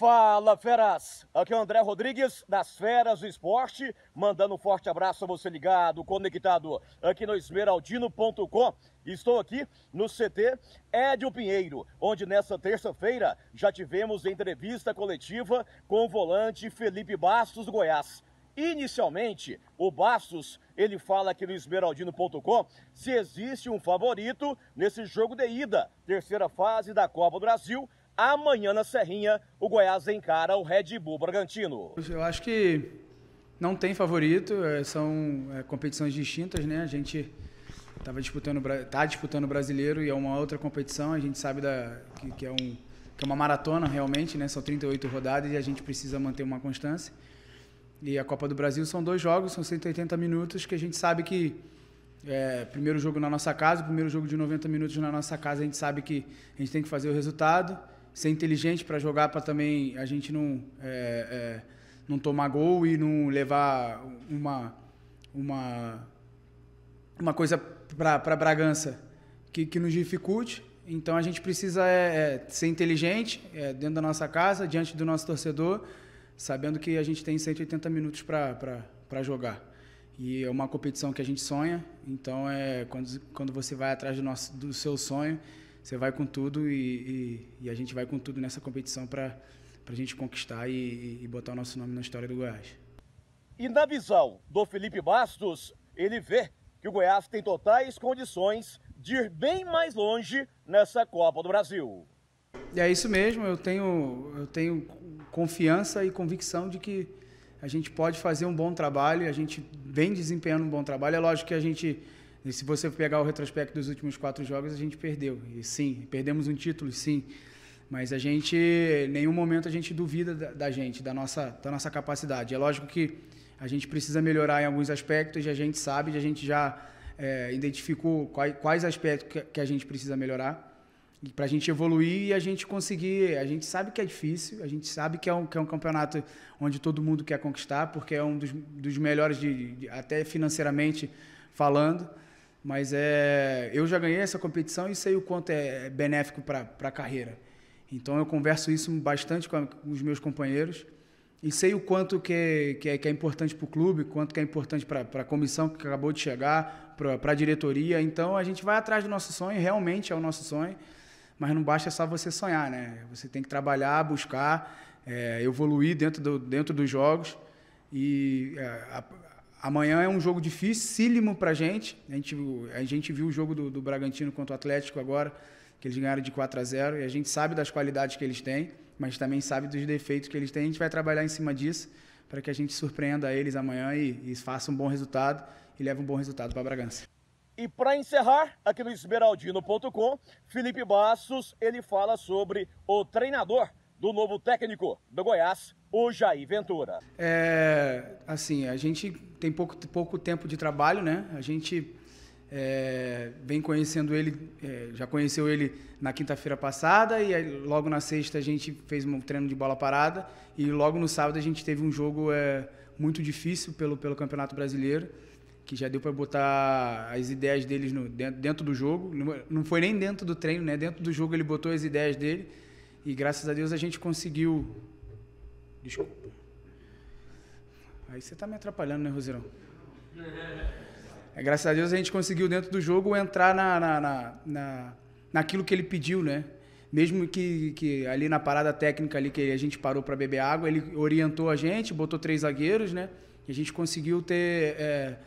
Fala Feras! Aqui é o André Rodrigues das Feras do Esporte, mandando um forte abraço a você ligado, conectado aqui no esmeraldino.com. Estou aqui no CT Edio Pinheiro, onde nessa terça-feira já tivemos entrevista coletiva com o volante Felipe Bastos do Goiás. Inicialmente, o Bastos, ele fala aqui no esmeraldino.com se existe um favorito nesse jogo de ida, terceira fase da Copa do Brasil, Amanhã na Serrinha, o Goiás encara o Red Bull Bragantino. Eu acho que não tem favorito, é, são é, competições distintas, né? A gente estava disputando, está disputando o brasileiro e é uma outra competição, a gente sabe da, que, que, é um, que é uma maratona realmente, né? São 38 rodadas e a gente precisa manter uma constância. E a Copa do Brasil são dois jogos, são 180 minutos, que a gente sabe que é, primeiro jogo na nossa casa, primeiro jogo de 90 minutos na nossa casa, a gente sabe que a gente tem que fazer o resultado ser inteligente para jogar, para também a gente não, é, é, não tomar gol e não levar uma, uma, uma coisa para Bragança que, que nos dificulte. Então a gente precisa é, é ser inteligente é, dentro da nossa casa, diante do nosso torcedor, sabendo que a gente tem 180 minutos para jogar. E é uma competição que a gente sonha, então é quando, quando você vai atrás do, nosso, do seu sonho, você vai com tudo e, e, e a gente vai com tudo nessa competição para a gente conquistar e, e botar o nosso nome na história do Goiás. E na visão do Felipe Bastos, ele vê que o Goiás tem totais condições de ir bem mais longe nessa Copa do Brasil. é isso mesmo, eu tenho, eu tenho confiança e convicção de que a gente pode fazer um bom trabalho, a gente vem desempenhando um bom trabalho. É lógico que a gente e se você pegar o retrospecto dos últimos quatro jogos, a gente perdeu. E sim, perdemos um título, sim. Mas a gente, em nenhum momento a gente duvida da, da gente, da nossa, da nossa capacidade. É lógico que a gente precisa melhorar em alguns aspectos, e a gente sabe, a gente já é, identificou quais, quais aspectos que, que, a gente precisa melhorar para a gente evoluir e a gente conseguir. A gente sabe que é difícil, a gente sabe que é um, que é um campeonato onde todo mundo quer conquistar, porque é um dos, dos melhores, de, de até financeiramente falando. Mas é, eu já ganhei essa competição e sei o quanto é benéfico para a carreira. Então eu converso isso bastante com, a, com, os meus companheiros e sei o quanto que, que, é, que é importante para o clube, quanto que é importante para a comissão que acabou de chegar, para a diretoria. Então a gente vai atrás do nosso sonho, realmente é o nosso sonho, mas não basta só você sonhar, né? Você tem que trabalhar, buscar, é, evoluir dentro, do, dentro dos jogos e é, Amanhã é um jogo dificílimo para gente. A gente. A gente viu o jogo do, do Bragantino contra o Atlético agora, que eles ganharam de 4 a 0 e a gente sabe das qualidades que eles têm, mas também sabe dos defeitos que eles têm. A gente vai trabalhar em cima disso para que a gente surpreenda eles amanhã e, e faça um bom resultado e leve um bom resultado para Bragança. E para encerrar, aqui no esmeraldino.com, Felipe Bastos, ele fala sobre o treinador do novo técnico do Goiás, o Jair Ventura. É, assim, a gente tem pouco, pouco tempo de trabalho, né? A gente é, vem conhecendo ele, é, já conheceu ele na quinta-feira passada e aí, logo na sexta a gente fez um treino de bola parada e logo no sábado a gente teve um jogo é, muito difícil pelo, pelo Campeonato Brasileiro que já deu para botar as ideias deles no, dentro, dentro do jogo não foi nem dentro do treino né dentro do jogo ele botou as ideias dele e graças a Deus a gente conseguiu. Desculpa. Aí você está me atrapalhando, né, Roseirão? É, graças a Deus a gente conseguiu dentro do jogo entrar na, na, na, na naquilo que ele pediu, né? Mesmo que, que ali na parada técnica ali que a gente parou para beber água, ele orientou a gente, botou três zagueiros, né? E a gente conseguiu ter é,